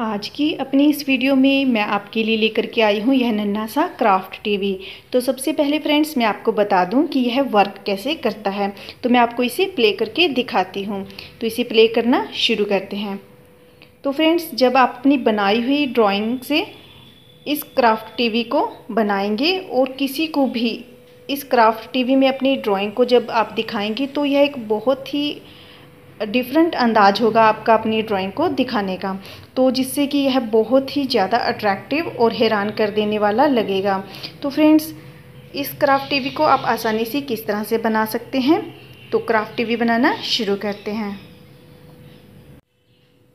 आज की अपनी इस वीडियो में मैं आपके लिए लेकर के आई हूँ यह नन्ना सा क्राफ्ट टीवी तो सबसे पहले फ्रेंड्स मैं आपको बता दूँ कि यह वर्क कैसे करता है तो मैं आपको इसे प्ले करके दिखाती हूँ तो इसे प्ले करना शुरू करते हैं तो फ्रेंड्स जब आप अपनी बनाई हुई ड्राइंग से इस क्राफ्ट टीवी को बनाएंगे और किसी को भी इस क्राफ्ट टीवी में अपनी ड्राइंग को जब आप दिखाएंगे तो यह एक बहुत ही डिफरेंट अंदाज होगा आपका अपनी ड्राइंग को दिखाने का तो जिससे कि यह बहुत ही ज़्यादा अट्रैक्टिव और हैरान कर देने वाला लगेगा तो फ्रेंड्स इस क्राफ्ट टीवी को आप आसानी से किस तरह से बना सकते हैं तो क्राफ्ट टीवी बनाना शुरू करते हैं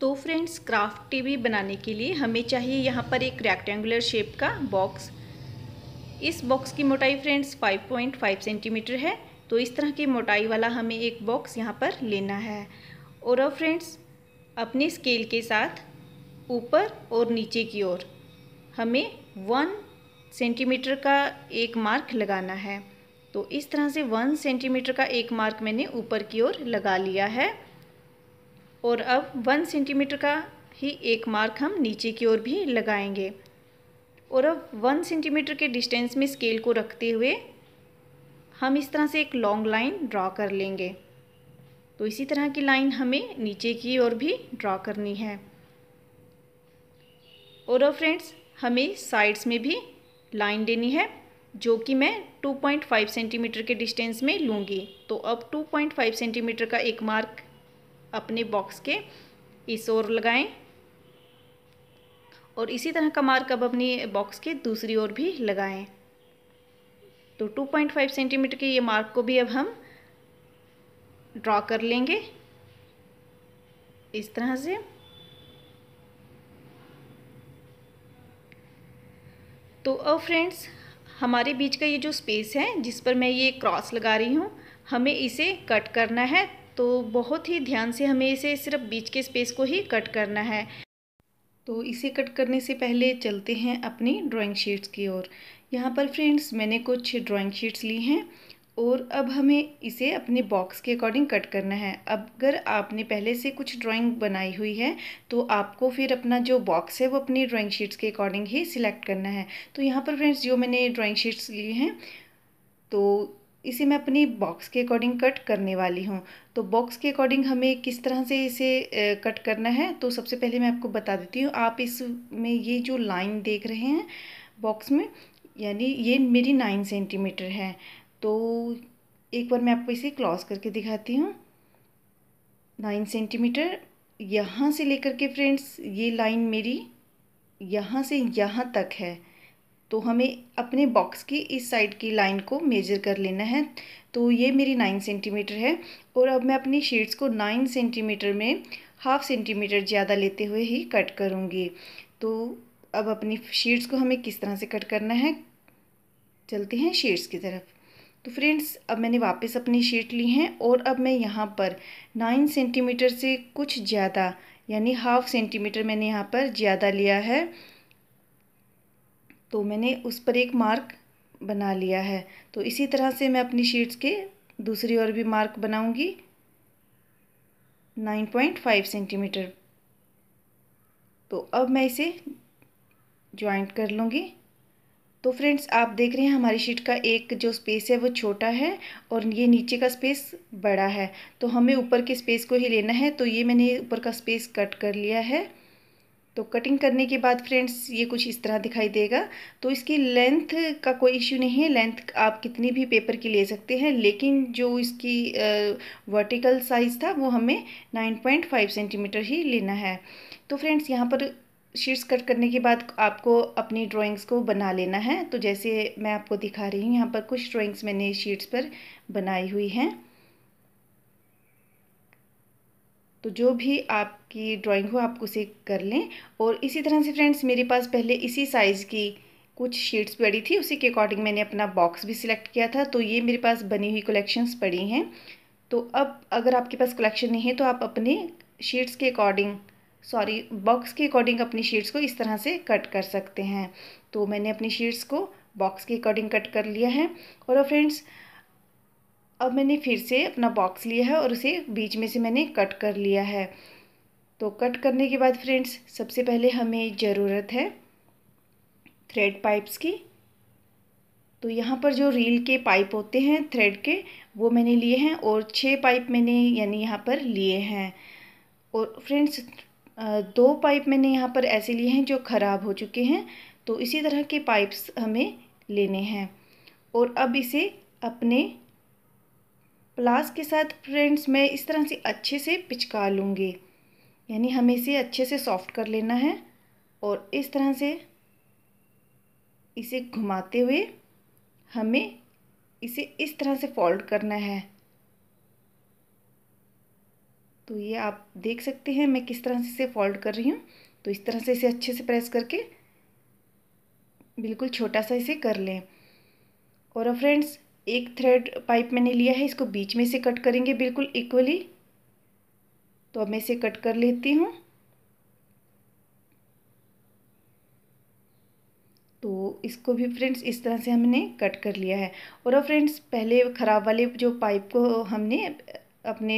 तो फ्रेंड्स क्राफ्ट टीवी बनाने के लिए हमें चाहिए यहाँ पर एक रेक्टेंगुलर शेप का बॉक्स इस बॉक्स की मोटाई फ्रेंड्स 5.5 सेंटीमीटर है तो इस तरह की मोटाई वाला हमें एक बॉक्स यहाँ पर लेना है और अब फ्रेंड्स अपने स्केल के साथ ऊपर और नीचे की ओर हमें वन सेंटीमीटर का एक मार्क लगाना है तो इस तरह से वन सेंटीमीटर का एक मार्क मैंने ऊपर की ओर लगा लिया है और अब वन सेंटीमीटर का ही एक मार्क हम नीचे की ओर भी लगाएंगे और अब वन सेंटीमीटर के डिस्टेंस में स्केल को रखते हुए हम इस तरह से एक लॉन्ग लाइन ड्रॉ कर लेंगे तो इसी तरह की लाइन हमें नीचे की ओर भी ड्रॉ करनी है और फ्रेंड्स oh हमें साइड्स में भी लाइन देनी है जो कि मैं 2.5 सेंटीमीटर के डिस्टेंस में लूँगी तो अब 2.5 सेंटीमीटर का एक मार्क अपने बॉक्स के इस ओर लगाएं और इसी तरह का मार्क अब अपने बॉक्स के दूसरी ओर भी लगाएं तो 2.5 सेंटीमीटर के ये मार्क को भी अब हम ड्रॉ कर लेंगे इस तरह से तो अब फ्रेंड्स हमारे बीच का ये जो स्पेस है जिस पर मैं ये क्रॉस लगा रही हूँ हमें इसे कट करना है तो बहुत ही ध्यान से हमें इसे सिर्फ बीच के स्पेस को ही कट करना है तो इसे कट करने से पहले चलते हैं अपनी ड्राइंग शीट्स की ओर यहाँ पर फ्रेंड्स मैंने कुछ ड्राइंग शीट्स ली हैं और अब हमें इसे अपने बॉक्स के अकॉर्डिंग कट करना है अब अगर आपने पहले से कुछ ड्राइंग बनाई हुई है तो आपको फिर अपना जो बॉक्स है वो अपनी ड्राइंग शीट्स के अकॉर्डिंग ही सिलेक्ट करना है तो यहाँ पर फ्रेंड्स जो मैंने ड्राइंग शीट्स ली हैं तो इसे मैं अपनी बॉक्स के अकॉर्डिंग कट करने वाली हूँ तो बॉक्स के अकॉर्डिंग हमें किस तरह से इसे कट करना है तो सबसे पहले मैं आपको बता देती हूँ आप इस में ये जो लाइन देख रहे हैं बॉक्स में यानी ये मेरी नाइन सेंटीमीटर है तो एक बार मैं आपको इसे क्लॉज करके दिखाती हूँ नाइन सेंटीमीटर यहाँ से लेकर के फ्रेंड्स ये लाइन मेरी यहाँ से यहाँ तक है तो हमें अपने बॉक्स की इस साइड की लाइन को मेजर कर लेना है तो ये मेरी नाइन सेंटीमीटर है और अब मैं अपनी शीट्स को नाइन सेंटीमीटर में हाफ सेंटीमीटर ज़्यादा लेते हुए ही कट करूँगी तो अब अपनी शीट्स को हमें किस तरह से कट करना है चलते हैं शीट्स की तरफ तो फ्रेंड्स अब मैंने वापस अपनी शीट ली हैं और अब मैं यहाँ पर नाइन सेंटीमीटर से कुछ ज़्यादा यानी हाफ सेंटीमीटर मैंने यहाँ पर ज़्यादा लिया है तो मैंने उस पर एक मार्क बना लिया है तो इसी तरह से मैं अपनी शीट्स के दूसरी ओर भी मार्क बनाऊंगी 9.5 सेंटीमीटर तो अब मैं इसे ज्वाइंट कर लूँगी तो फ्रेंड्स आप देख रहे हैं हमारी शीट का एक जो स्पेस है वो छोटा है और ये नीचे का स्पेस बड़ा है तो हमें ऊपर के स्पेस को ही लेना है तो ये मैंने ऊपर का स्पेस कट कर लिया है तो कटिंग करने के बाद फ्रेंड्स ये कुछ इस तरह दिखाई देगा तो इसकी लेंथ का कोई इश्यू नहीं है लेंथ आप कितनी भी पेपर की ले सकते हैं लेकिन जो इसकी वर्टिकल साइज़ था वो हमें 9.5 सेंटीमीटर ही लेना है तो फ्रेंड्स यहाँ पर शीट्स कट करने के बाद आपको अपनी ड्राइंग्स को बना लेना है तो जैसे मैं आपको दिखा रही हूँ यहाँ पर कुछ ड्राॅइंग्स मैंने शीट्स पर बनाई हुई हैं तो जो भी आपकी ड्राइंग हो आप उसे कर लें और इसी तरह से फ्रेंड्स मेरे पास पहले इसी साइज़ की कुछ शीट्स पड़ी थी उसी के अकॉर्डिंग मैंने अपना बॉक्स भी सिलेक्ट किया था तो ये मेरे पास बनी हुई कलेक्शंस पड़ी हैं तो अब अगर आपके पास कलेक्शन नहीं है तो आप अपने शीट्स के अकॉर्डिंग सॉरी बॉक्स के अकॉर्डिंग अपनी शीट्स को इस तरह से कट कर सकते हैं तो मैंने अपनी शीट्स को बॉक्स के अकॉर्डिंग कट कर लिया है और फ्रेंड्स अब मैंने फिर से अपना बॉक्स लिया है और उसे बीच में से मैंने कट कर लिया है तो कट करने के बाद फ्रेंड्स सबसे पहले हमें ज़रूरत है थ्रेड पाइप्स की तो यहाँ पर जो रील के पाइप होते हैं थ्रेड के वो मैंने लिए हैं और छः पाइप मैंने यानी यहाँ पर लिए हैं और फ्रेंड्स दो पाइप मैंने यहाँ पर ऐसे लिए हैं जो ख़राब हो चुके हैं तो इसी तरह के पाइप्स हमें लेने हैं और अब इसे अपने प्लास के साथ फ्रेंड्स मैं इस तरह से अच्छे से पिचका लूँगी यानी हमें इसे अच्छे से सॉफ्ट कर लेना है और इस तरह से इसे घुमाते हुए हमें इसे इस तरह से फोल्ड करना है तो ये आप देख सकते हैं मैं किस तरह से इसे फोल्ड कर रही हूँ तो इस तरह से इसे अच्छे से प्रेस करके बिल्कुल छोटा सा इसे कर लें और फ्रेंड्स एक थ्रेड पाइप मैंने लिया है इसको बीच में से कट करेंगे बिल्कुल इक्वली तो अब मैं इसे कट कर लेती हूँ तो इसको भी फ्रेंड्स इस तरह से हमने कट कर लिया है और अब फ्रेंड्स पहले ख़राब वाले जो पाइप को हमने अपने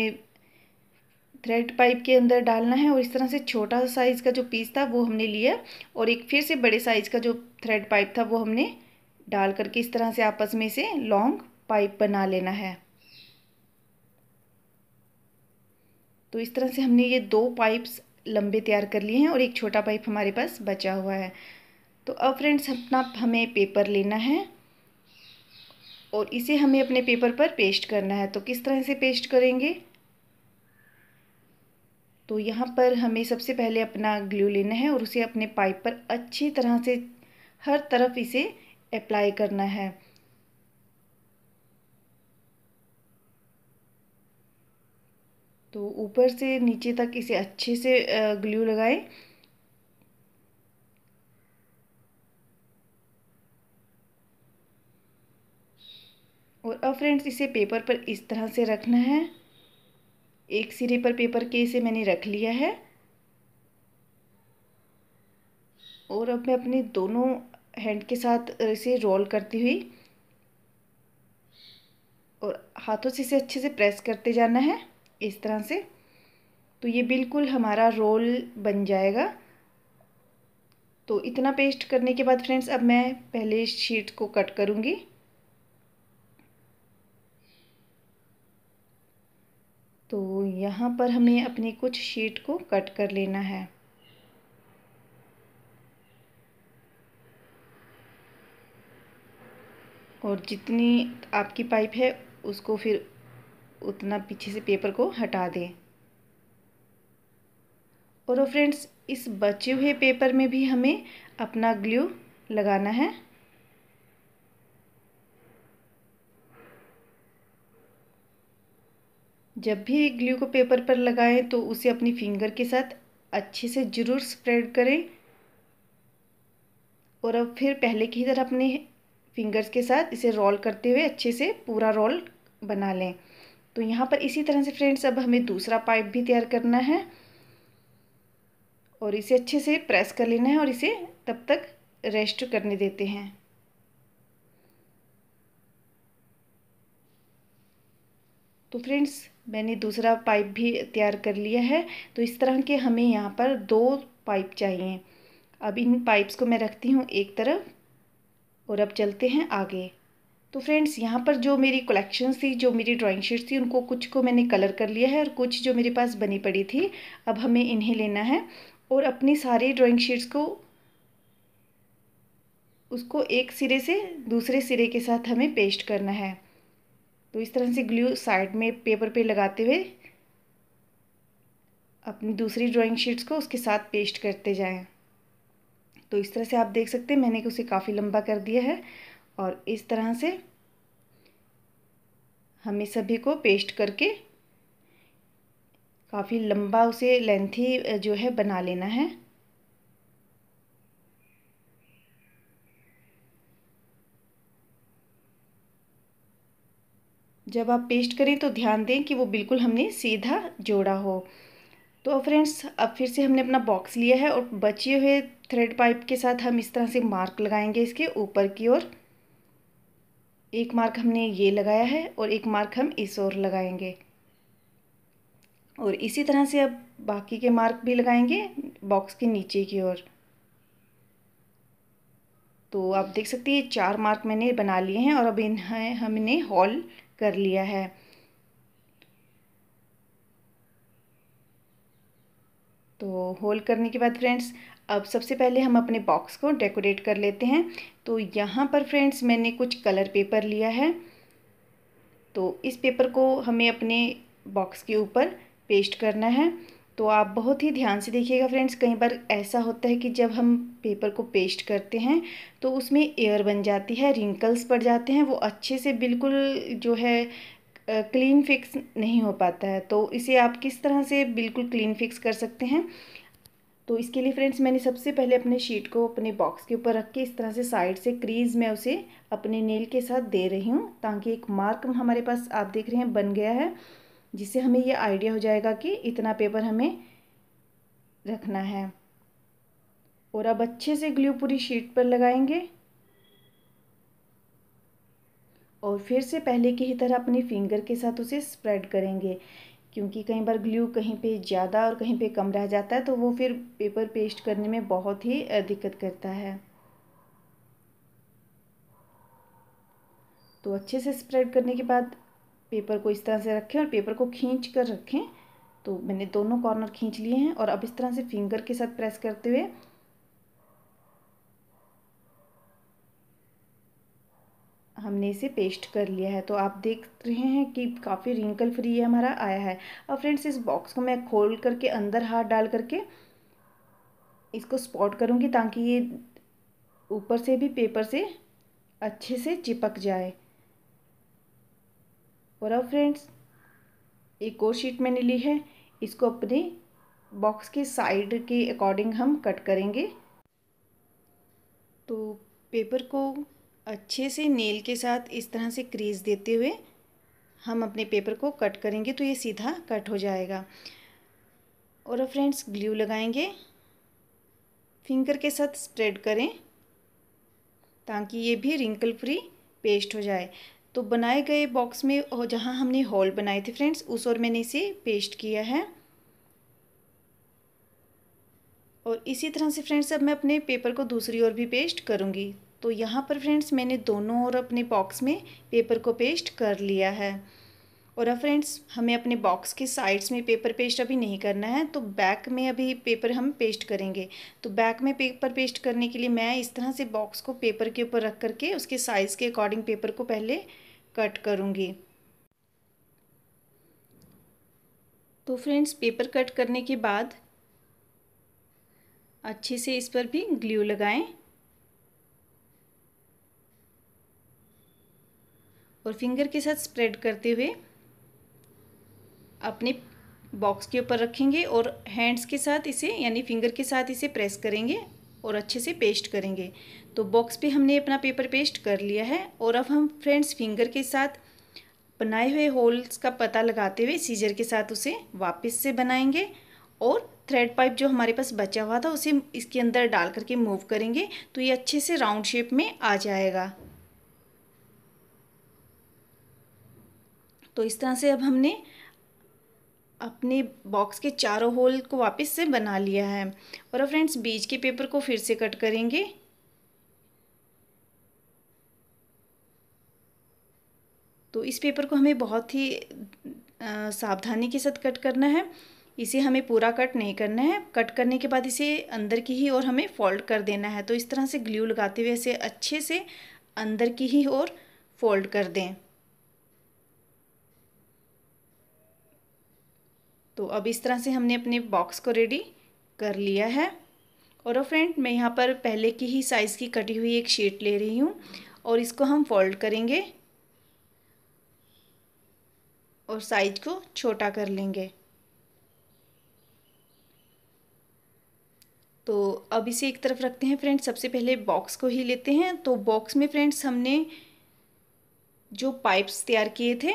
थ्रेड पाइप के अंदर डालना है और इस तरह से छोटा साइज़ का जो पीस था वो हमने लिया और एक फिर से बड़े साइज़ का जो थ्रेड पाइप था वो हमने डाल करके इस तरह से आपस में से लॉन्ग पाइप बना लेना है तो इस तरह से हमने ये दो पाइप्स लंबे तैयार कर लिए हैं और एक छोटा पाइप हमारे पास बचा हुआ है तो अब फ्रेंड्स अपना हमें पेपर लेना है और इसे हमें अपने पेपर पर पेस्ट करना है तो किस तरह से पेस्ट करेंगे तो यहाँ पर हमें सबसे पहले अपना ग्लू लेना है और उसे अपने पाइप पर अच्छी तरह से हर तरफ इसे अप्लाई करना है तो ऊपर से नीचे तक इसे अच्छे से ग्लू लगाएं और अब फ्रेंड्स इसे पेपर पर इस तरह से रखना है एक सिरे पर पेपर के इसे मैंने रख लिया है और अब मैं अपने दोनों हैंड के साथ इसे रोल करती हुई और हाथों से इसे अच्छे से प्रेस करते जाना है इस तरह से तो ये बिल्कुल हमारा रोल बन जाएगा तो इतना पेस्ट करने के बाद फ्रेंड्स अब मैं पहले शीट को कट करूँगी तो यहाँ पर हमें अपनी कुछ शीट को कट कर लेना है और जितनी आपकी पाइप है उसको फिर उतना पीछे से पेपर को हटा दें और फ्रेंड्स इस बचे हुए पेपर में भी हमें अपना ग्लू लगाना है जब भी ग्लू को पेपर पर लगाएं तो उसे अपनी फिंगर के साथ अच्छे से ज़रूर स्प्रेड करें और अब फिर पहले की तरह अपने फिंगर्स के साथ इसे रोल करते हुए अच्छे से पूरा रोल बना लें तो यहाँ पर इसी तरह से फ्रेंड्स अब हमें दूसरा पाइप भी तैयार करना है और इसे अच्छे से प्रेस कर लेना है और इसे तब तक रेस्ट करने देते हैं तो फ्रेंड्स मैंने दूसरा पाइप भी तैयार कर लिया है तो इस तरह के हमें यहाँ पर दो पाइप चाहिए अब इन पाइप्स को मैं रखती हूँ एक तरफ और अब चलते हैं आगे तो फ्रेंड्स यहाँ पर जो मेरी कलेक्शन थी जो मेरी ड्राइंग शीट थी उनको कुछ को मैंने कलर कर लिया है और कुछ जो मेरे पास बनी पड़ी थी अब हमें इन्हें लेना है और अपनी सारी ड्राइंग शीट्स को उसको एक सिरे से दूसरे सिरे के साथ हमें पेस्ट करना है तो इस तरह से ग्लू साइड में पेपर पे लगाते हुए अपनी दूसरी ड्राइंग शीट्स को उसके साथ पेस्ट करते जाएं तो इस तरह से आप देख सकते हैं मैंने उसे काफ़ी लंबा कर दिया है और इस तरह से हमें सभी को पेस्ट करके काफ़ी लंबा उसे लेंथी जो है बना लेना है जब आप पेस्ट करें तो ध्यान दें कि वो बिल्कुल हमने सीधा जोड़ा हो तो फ्रेंड्स अब फिर से हमने अपना बॉक्स लिया है और बचे हुए थ्रेड पाइप के साथ हम इस तरह से मार्क लगाएंगे इसके ऊपर की ओर एक मार्क हमने ये लगाया है और एक मार्क हम इस ओर लगाएंगे और इसी तरह से अब बाकी के मार्क भी लगाएंगे बॉक्स के नीचे की ओर तो आप देख सकते हैं चार मार्क मैंने बना लिए हैं और अब इन्हें हमने हॉल कर लिया है तो होल करने के बाद फ्रेंड्स अब सबसे पहले हम अपने बॉक्स को डेकोरेट कर लेते हैं तो यहाँ पर फ्रेंड्स मैंने कुछ कलर पेपर लिया है तो इस पेपर को हमें अपने बॉक्स के ऊपर पेस्ट करना है तो आप बहुत ही ध्यान से देखिएगा फ्रेंड्स कई बार ऐसा होता है कि जब हम पेपर को पेस्ट करते हैं तो उसमें एयर बन जाती है रिंकल्स पड़ जाते हैं वो अच्छे से बिल्कुल जो है क्लीन फिक्स नहीं हो पाता है तो इसे आप किस तरह से बिल्कुल क्लीन फिक्स कर सकते हैं तो इसके लिए फ्रेंड्स मैंने सबसे पहले अपने शीट को अपने बॉक्स के ऊपर रख के इस तरह से साइड से क्रीज़ में उसे अपने नील के साथ दे रही हूँ ताकि एक मार्क हमारे पास आप देख रहे हैं बन गया है जिससे हमें ये आइडिया हो जाएगा कि इतना पेपर हमें रखना है और अब अच्छे से ग्लू पूरी शीट पर लगाएंगे और फिर से पहले की ही तरह अपने फिंगर के साथ उसे स्प्रेड करेंगे क्योंकि कई बार ग्लू कहीं पे ज़्यादा और कहीं पे कम रह जाता है तो वो फिर पेपर पेस्ट करने में बहुत ही दिक्कत करता है तो अच्छे से स्प्रेड करने के बाद पेपर को इस तरह से रखें और पेपर को खींच कर रखें तो मैंने दोनों कॉर्नर खींच लिए हैं और अब इस तरह से फिंगर के साथ प्रेस करते हुए हमने इसे पेस्ट कर लिया है तो आप देख रहे हैं कि काफ़ी रिंकल फ्री हमारा आया है और फ्रेंड्स इस बॉक्स को मैं खोल करके अंदर हाथ डाल करके इसको स्पॉट करूँगी ताकि ये ऊपर से भी पेपर से अच्छे से चिपक जाए और अब फ्रेंड्स एक और शीट मैंने ली है इसको अपने बॉक्स के साइड के अकॉर्डिंग हम कट करेंगे तो पेपर को अच्छे से नेल के साथ इस तरह से क्रीज देते हुए हम अपने पेपर को कट करेंगे तो ये सीधा कट हो जाएगा और अब फ्रेंड्स ग्लू लगाएंगे फिंगर के साथ स्प्रेड करें ताकि ये भी रिंकल फ्री पेस्ट हो जाए तो बनाए गए बॉक्स में जहाँ हमने हॉल बनाए थे फ्रेंड्स उस और मैंने इसे पेस्ट किया है और इसी तरह से फ्रेंड्स अब मैं अपने पेपर को दूसरी ओर भी पेस्ट करूँगी तो यहाँ पर फ्रेंड्स मैंने दोनों और अपने बॉक्स में पेपर को पेस्ट कर लिया है और अब फ्रेंड्स हमें अपने बॉक्स के साइड्स में पेपर पेस्ट अभी नहीं करना है तो बैक में अभी पेपर हम पेस्ट करेंगे तो बैक में पेपर पेस्ट करने के लिए मैं इस तरह से बॉक्स को पेपर के ऊपर रख करके उसके साइज़ के अकॉर्डिंग पेपर को पहले कट करूँगी तो फ्रेंड्स पेपर कट करने के बाद अच्छे से इस पर भी ग्लू लगाएं और फिंगर के साथ स्प्रेड करते हुए अपने बॉक्स के ऊपर रखेंगे और हैंड्स के साथ इसे यानी फिंगर के साथ इसे प्रेस करेंगे और अच्छे से पेस्ट करेंगे तो बॉक्स पे हमने अपना पेपर पेस्ट कर लिया है और अब हम फ्रेंड्स फिंगर के साथ बनाए हुए होल्स का पता लगाते हुए सीजर के साथ उसे वापस से बनाएंगे और थ्रेड पाइप जो हमारे पास बचा हुआ था उसे इसके अंदर डाल करके मूव करेंगे तो ये अच्छे से राउंड शेप में आ जाएगा तो इस तरह से अब हमने अपने बॉक्स के चारों होल को वापस से बना लिया है और अब फ्रेंड्स बीज के पेपर को फिर से कट करेंगे तो इस पेपर को हमें बहुत ही सावधानी के साथ कट करना है इसे हमें पूरा कट नहीं करना है कट करने के बाद इसे अंदर की ही ओर हमें फोल्ड कर देना है तो इस तरह से ग्लू लगाते हुए इसे अच्छे से अंदर की ही ओर फोल्ड कर दें तो अब इस तरह से हमने अपने बॉक्स को रेडी कर लिया है और फ्रेंड मैं यहाँ पर पहले की ही साइज़ की कटी हुई एक शीट ले रही हूँ और इसको हम फोल्ड करेंगे और साइज को छोटा कर लेंगे तो अब इसे एक तरफ रखते हैं फ्रेंड्स सबसे पहले बॉक्स को ही लेते हैं तो बॉक्स में फ्रेंड्स हमने जो पाइप्स तैयार किए थे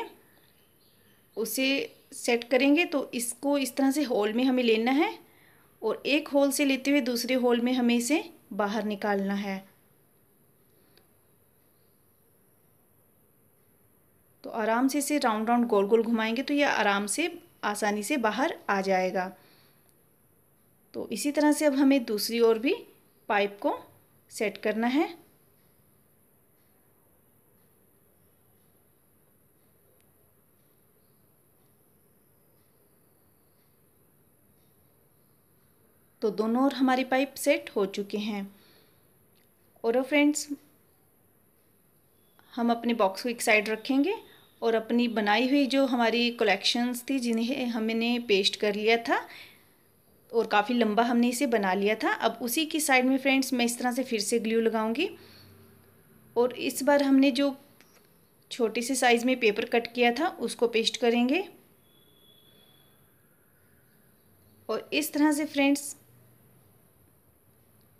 उसे सेट करेंगे तो इसको इस तरह से होल में हमें लेना है और एक होल से लेते हुए दूसरे होल में हमें इसे बाहर निकालना है तो आराम से इसे राउंड राउंड गोल गोल घुमाएंगे तो यह आराम से आसानी से बाहर आ जाएगा तो इसी तरह से अब हमें दूसरी ओर भी पाइप को सेट करना है तो दोनों और हमारी पाइप सेट हो चुके हैं और फ्रेंड्स हम अपने बॉक्स को एक साइड रखेंगे और अपनी बनाई हुई जो हमारी कलेक्शंस थी जिन्हें हमने पेस्ट कर लिया था और काफ़ी लंबा हमने इसे बना लिया था अब उसी की साइड में फ्रेंड्स मैं इस तरह से फिर से ग्लू लगाऊंगी और इस बार हमने जो छोटे से साइज़ में पेपर कट किया था उसको पेस्ट करेंगे और इस तरह से फ्रेंड्स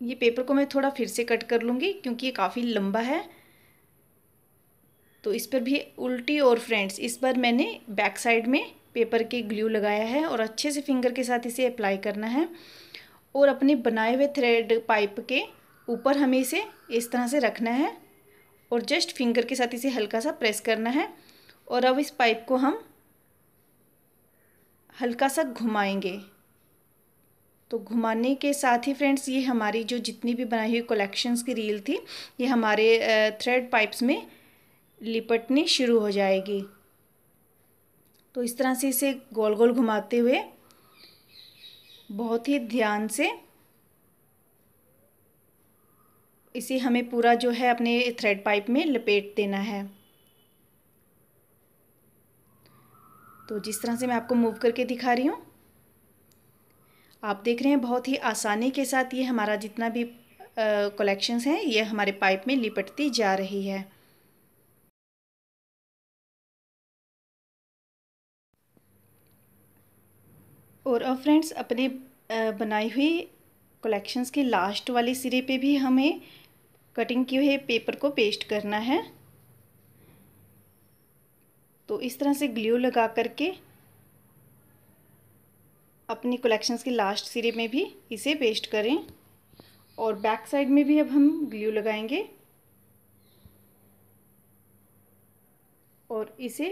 ये पेपर को मैं थोड़ा फिर से कट कर लूँगी क्योंकि ये काफ़ी लंबा है तो इस पर भी उल्टी और फ्रेंड्स इस बार मैंने बैक साइड में पेपर के ग्लू लगाया है और अच्छे से फिंगर के साथ इसे अप्लाई करना है और अपने बनाए हुए थ्रेड पाइप के ऊपर हमें इसे इस तरह से रखना है और जस्ट फिंगर के साथ इसे हल्का सा प्रेस करना है और अब इस पाइप को हम हल्का सा घुमाएंगे तो घुमाने के साथ ही फ्रेंड्स ये हमारी जो जितनी भी बनाई हुई कलेक्शंस की रील थी ये हमारे थ्रेड पाइप्स में लिपटनी शुरू हो जाएगी तो इस तरह से इसे गोल गोल घुमाते हुए बहुत ही ध्यान से इसे हमें पूरा जो है अपने थ्रेड पाइप में लपेट देना है तो जिस तरह से मैं आपको मूव करके दिखा रही हूँ आप देख रहे हैं बहुत ही आसानी के साथ ये हमारा जितना भी कलेक्शंस हैं ये हमारे पाइप में लिपटती जा रही है और अब फ्रेंड्स अपने बनाई हुई कलेक्शंस के लास्ट वाले सिरे पे भी हमें कटिंग किए हुए पेपर को पेस्ट करना है तो इस तरह से ग्लू लगा करके अपनी कलेक्शंस की लास्ट सिरे में भी इसे पेस्ट करें और बैक साइड में भी अब हम ग्लू लगाएंगे और इसे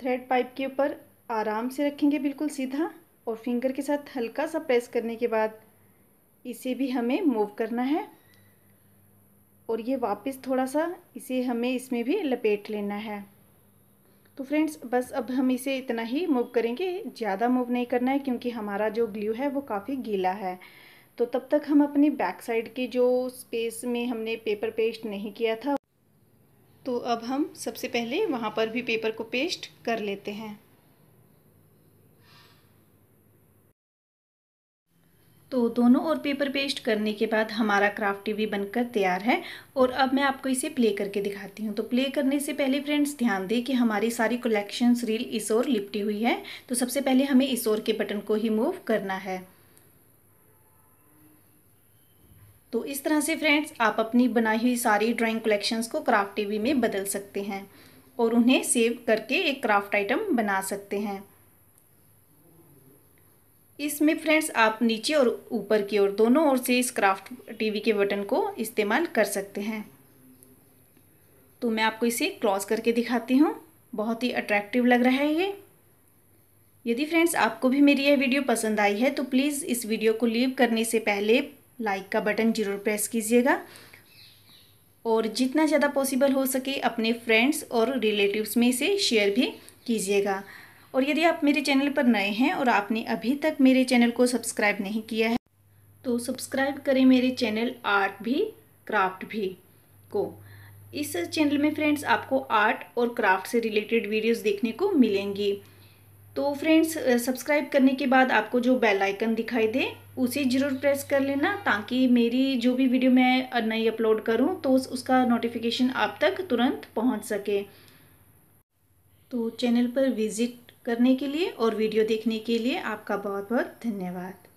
थ्रेड पाइप के ऊपर आराम से रखेंगे बिल्कुल सीधा और फिंगर के साथ हल्का सा प्रेस करने के बाद इसे भी हमें मूव करना है और ये वापस थोड़ा सा इसे हमें इसमें भी लपेट लेना है तो फ्रेंड्स बस अब हम इसे इतना ही मूव करेंगे ज़्यादा मूव नहीं करना है क्योंकि हमारा जो ग्ल्यू है वो काफ़ी गीला है तो तब तक हम अपनी बैक साइड की जो स्पेस में हमने पेपर पेस्ट नहीं किया था तो अब हम सबसे पहले वहाँ पर भी पेपर को पेस्ट कर लेते हैं तो दोनों और पेपर पेस्ट करने के बाद हमारा क्राफ्ट टीवी बनकर तैयार है और अब मैं आपको इसे प्ले करके दिखाती हूँ तो प्ले करने से पहले फ्रेंड्स ध्यान दें कि हमारी सारी कलेक्शंस रील इस ओर लिपटी हुई है तो सबसे पहले हमें इस ओर के बटन को ही मूव करना है तो इस तरह से फ्रेंड्स आप अपनी बनाई हुई सारी ड्राॅइंग कलेक्शंस को क्राफ्ट टीवी में बदल सकते हैं और उन्हें सेव करके एक क्राफ्ट आइटम बना सकते हैं इसमें फ्रेंड्स आप नीचे और ऊपर की ओर दोनों ओर से इस क्राफ्ट टीवी के बटन को इस्तेमाल कर सकते हैं तो मैं आपको इसे क्लॉज करके दिखाती हूँ बहुत ही अट्रैक्टिव लग रहा है ये यदि फ्रेंड्स आपको भी मेरी यह वीडियो पसंद आई है तो प्लीज़ इस वीडियो को लीव करने से पहले लाइक का बटन जरूर प्रेस कीजिएगा और जितना ज़्यादा पॉसिबल हो सके अपने फ्रेंड्स और रिलेटिव्स में इसे शेयर भी कीजिएगा और यदि आप मेरे चैनल पर नए हैं और आपने अभी तक मेरे चैनल को सब्सक्राइब नहीं किया है तो सब्सक्राइब करें मेरे चैनल आर्ट भी क्राफ्ट भी को इस चैनल में फ्रेंड्स आपको आर्ट और क्राफ्ट से रिलेटेड वीडियोस देखने को मिलेंगी तो फ्रेंड्स सब्सक्राइब करने के बाद आपको जो बेल आइकन दिखाई दे उसे ज़रूर प्रेस कर लेना ताकि मेरी जो भी वीडियो मैं नई अपलोड करूं तो उसका नोटिफिकेशन आप तक तुरंत पहुंच सके तो चैनल पर विज़िट करने के लिए और वीडियो देखने के लिए आपका बहुत बहुत धन्यवाद